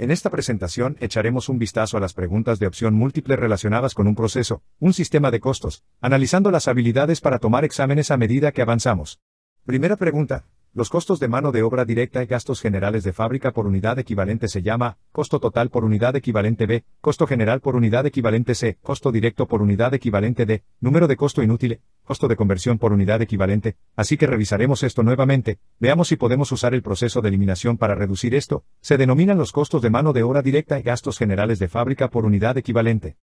En esta presentación echaremos un vistazo a las preguntas de opción múltiple relacionadas con un proceso, un sistema de costos, analizando las habilidades para tomar exámenes a medida que avanzamos. Primera pregunta, los costos de mano de obra directa y gastos generales de fábrica por unidad equivalente se llama, costo total por unidad equivalente B, costo general por unidad equivalente C, costo directo por unidad equivalente D, número de costo inútil, costo de conversión por unidad equivalente, así que revisaremos esto nuevamente, veamos si podemos usar el proceso de eliminación para reducir esto, se denominan los costos de mano de obra directa y gastos generales de fábrica por unidad equivalente.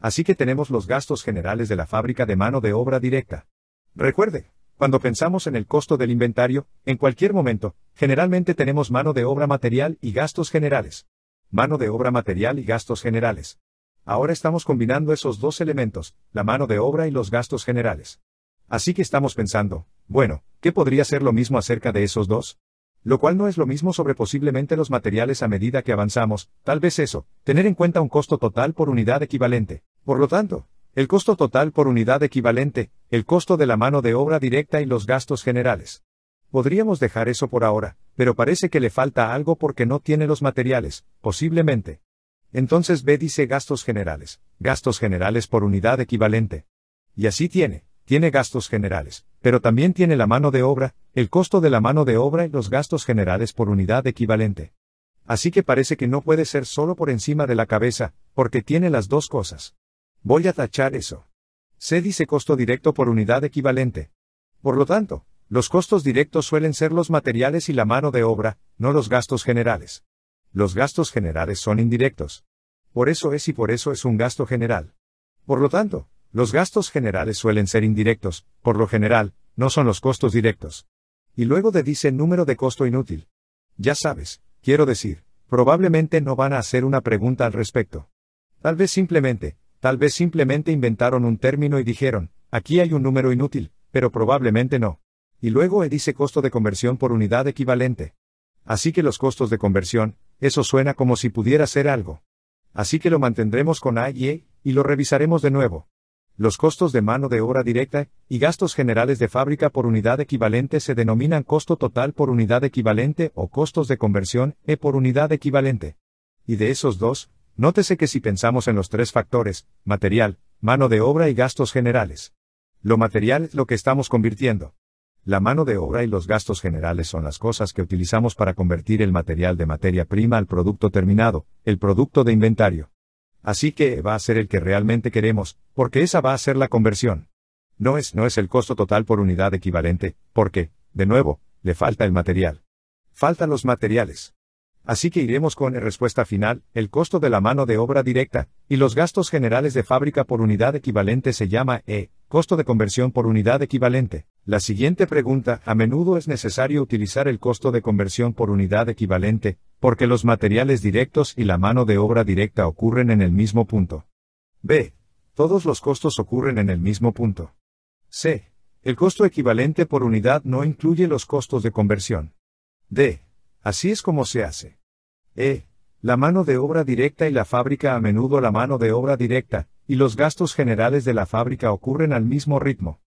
Así que tenemos los gastos generales de la fábrica de mano de obra directa. Recuerde, cuando pensamos en el costo del inventario, en cualquier momento, generalmente tenemos mano de obra material y gastos generales. Mano de obra material y gastos generales. Ahora estamos combinando esos dos elementos, la mano de obra y los gastos generales. Así que estamos pensando, bueno, ¿qué podría ser lo mismo acerca de esos dos? Lo cual no es lo mismo sobre posiblemente los materiales a medida que avanzamos, tal vez eso, tener en cuenta un costo total por unidad equivalente. Por lo tanto, el costo total por unidad equivalente, el costo de la mano de obra directa y los gastos generales. Podríamos dejar eso por ahora, pero parece que le falta algo porque no tiene los materiales, posiblemente. Entonces B dice gastos generales, gastos generales por unidad equivalente. Y así tiene, tiene gastos generales, pero también tiene la mano de obra, el costo de la mano de obra y los gastos generales por unidad equivalente. Así que parece que no puede ser solo por encima de la cabeza, porque tiene las dos cosas. Voy a tachar eso. Se dice costo directo por unidad equivalente. Por lo tanto, los costos directos suelen ser los materiales y la mano de obra, no los gastos generales. Los gastos generales son indirectos. Por eso es y por eso es un gasto general. Por lo tanto, los gastos generales suelen ser indirectos, por lo general, no son los costos directos. Y luego de dice número de costo inútil. Ya sabes, quiero decir, probablemente no van a hacer una pregunta al respecto. Tal vez simplemente, Tal vez simplemente inventaron un término y dijeron, aquí hay un número inútil, pero probablemente no. Y luego E dice costo de conversión por unidad equivalente. Así que los costos de conversión, eso suena como si pudiera ser algo. Así que lo mantendremos con A y E, y lo revisaremos de nuevo. Los costos de mano de obra directa y gastos generales de fábrica por unidad equivalente se denominan costo total por unidad equivalente o costos de conversión E por unidad equivalente. Y de esos dos, Nótese que si pensamos en los tres factores, material, mano de obra y gastos generales. Lo material es lo que estamos convirtiendo. La mano de obra y los gastos generales son las cosas que utilizamos para convertir el material de materia prima al producto terminado, el producto de inventario. Así que va a ser el que realmente queremos, porque esa va a ser la conversión. No es, no es el costo total por unidad equivalente, porque, de nuevo, le falta el material. Faltan los materiales. Así que iremos con respuesta final, el costo de la mano de obra directa, y los gastos generales de fábrica por unidad equivalente se llama E, costo de conversión por unidad equivalente. La siguiente pregunta, a menudo es necesario utilizar el costo de conversión por unidad equivalente, porque los materiales directos y la mano de obra directa ocurren en el mismo punto. B. Todos los costos ocurren en el mismo punto. C. El costo equivalente por unidad no incluye los costos de conversión. D. Así es como se hace. E. La mano de obra directa y la fábrica a menudo la mano de obra directa, y los gastos generales de la fábrica ocurren al mismo ritmo.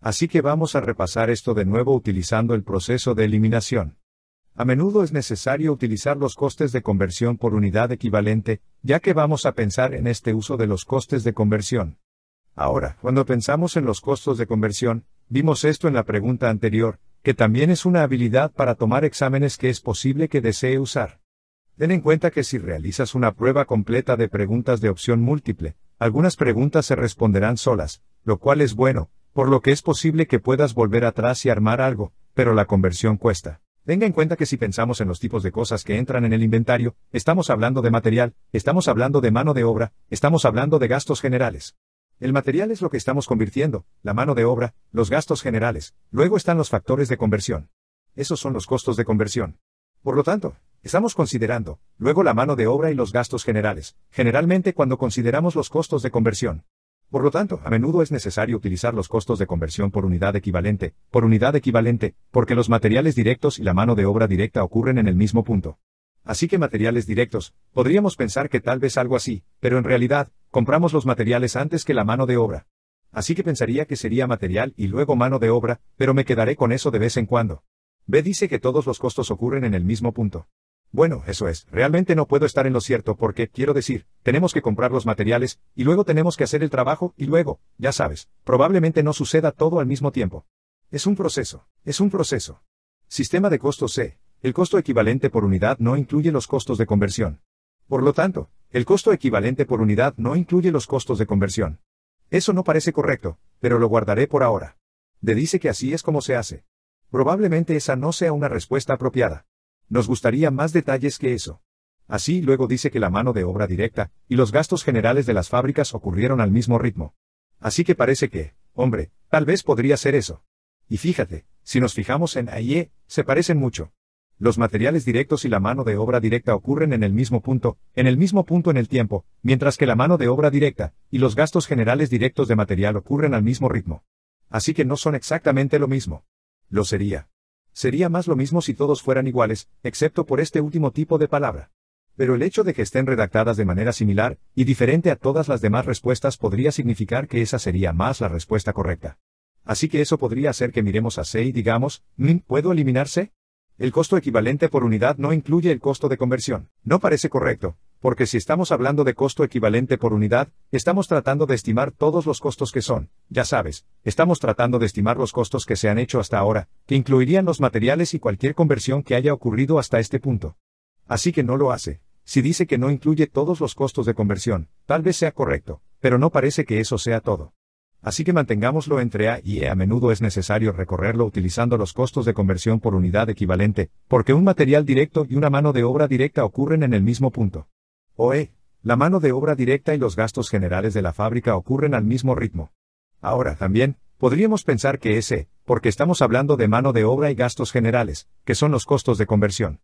Así que vamos a repasar esto de nuevo utilizando el proceso de eliminación. A menudo es necesario utilizar los costes de conversión por unidad equivalente, ya que vamos a pensar en este uso de los costes de conversión. Ahora, cuando pensamos en los costos de conversión, vimos esto en la pregunta anterior, que también es una habilidad para tomar exámenes que es posible que desee usar. Ten en cuenta que si realizas una prueba completa de preguntas de opción múltiple, algunas preguntas se responderán solas, lo cual es bueno, por lo que es posible que puedas volver atrás y armar algo, pero la conversión cuesta. Tenga en cuenta que si pensamos en los tipos de cosas que entran en el inventario, estamos hablando de material, estamos hablando de mano de obra, estamos hablando de gastos generales. El material es lo que estamos convirtiendo, la mano de obra, los gastos generales, luego están los factores de conversión. Esos son los costos de conversión. Por lo tanto, estamos considerando, luego la mano de obra y los gastos generales, generalmente cuando consideramos los costos de conversión. Por lo tanto, a menudo es necesario utilizar los costos de conversión por unidad equivalente, por unidad equivalente, porque los materiales directos y la mano de obra directa ocurren en el mismo punto. Así que materiales directos, podríamos pensar que tal vez algo así, pero en realidad, Compramos los materiales antes que la mano de obra. Así que pensaría que sería material y luego mano de obra, pero me quedaré con eso de vez en cuando. B dice que todos los costos ocurren en el mismo punto. Bueno, eso es, realmente no puedo estar en lo cierto porque, quiero decir, tenemos que comprar los materiales, y luego tenemos que hacer el trabajo, y luego, ya sabes, probablemente no suceda todo al mismo tiempo. Es un proceso, es un proceso. Sistema de costos C. El costo equivalente por unidad no incluye los costos de conversión. Por lo tanto, el costo equivalente por unidad no incluye los costos de conversión. Eso no parece correcto, pero lo guardaré por ahora. De dice que así es como se hace. Probablemente esa no sea una respuesta apropiada. Nos gustaría más detalles que eso. Así luego dice que la mano de obra directa y los gastos generales de las fábricas ocurrieron al mismo ritmo. Así que parece que, hombre, tal vez podría ser eso. Y fíjate, si nos fijamos en AIE, se parecen mucho los materiales directos y la mano de obra directa ocurren en el mismo punto, en el mismo punto en el tiempo, mientras que la mano de obra directa y los gastos generales directos de material ocurren al mismo ritmo. Así que no son exactamente lo mismo. Lo sería. Sería más lo mismo si todos fueran iguales, excepto por este último tipo de palabra. Pero el hecho de que estén redactadas de manera similar y diferente a todas las demás respuestas podría significar que esa sería más la respuesta correcta. Así que eso podría hacer que miremos a C y digamos, mm, ¿puedo eliminarse? el costo equivalente por unidad no incluye el costo de conversión. No parece correcto, porque si estamos hablando de costo equivalente por unidad, estamos tratando de estimar todos los costos que son, ya sabes, estamos tratando de estimar los costos que se han hecho hasta ahora, que incluirían los materiales y cualquier conversión que haya ocurrido hasta este punto. Así que no lo hace. Si dice que no incluye todos los costos de conversión, tal vez sea correcto, pero no parece que eso sea todo. Así que mantengámoslo entre A y E. A menudo es necesario recorrerlo utilizando los costos de conversión por unidad equivalente, porque un material directo y una mano de obra directa ocurren en el mismo punto. O E, la mano de obra directa y los gastos generales de la fábrica ocurren al mismo ritmo. Ahora también, podríamos pensar que es E, porque estamos hablando de mano de obra y gastos generales, que son los costos de conversión.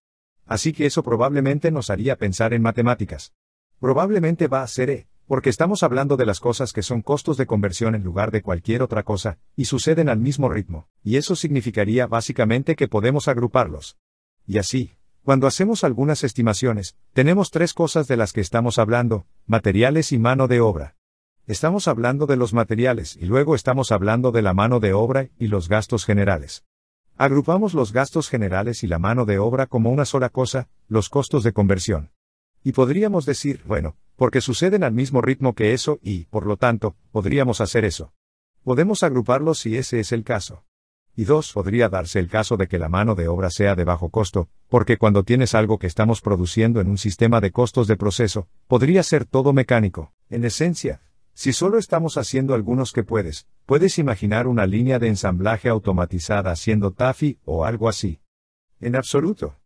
Así que eso probablemente nos haría pensar en matemáticas. Probablemente va a ser E, porque estamos hablando de las cosas que son costos de conversión en lugar de cualquier otra cosa, y suceden al mismo ritmo, y eso significaría básicamente que podemos agruparlos. Y así, cuando hacemos algunas estimaciones, tenemos tres cosas de las que estamos hablando, materiales y mano de obra. Estamos hablando de los materiales y luego estamos hablando de la mano de obra y los gastos generales. Agrupamos los gastos generales y la mano de obra como una sola cosa, los costos de conversión. Y podríamos decir, bueno, porque suceden al mismo ritmo que eso y, por lo tanto, podríamos hacer eso. Podemos agruparlos si ese es el caso. Y dos, podría darse el caso de que la mano de obra sea de bajo costo, porque cuando tienes algo que estamos produciendo en un sistema de costos de proceso, podría ser todo mecánico. En esencia, si solo estamos haciendo algunos que puedes, puedes imaginar una línea de ensamblaje automatizada haciendo taffy o algo así. En absoluto.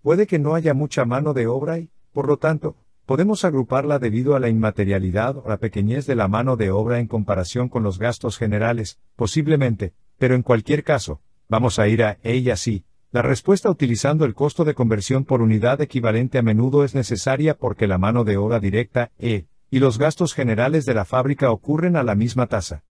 Puede que no haya mucha mano de obra y, por lo tanto, podemos agruparla debido a la inmaterialidad o la pequeñez de la mano de obra en comparación con los gastos generales, posiblemente, pero en cualquier caso, vamos a ir a ella así. La respuesta utilizando el costo de conversión por unidad equivalente a menudo es necesaria porque la mano de obra directa, E, y los gastos generales de la fábrica ocurren a la misma tasa.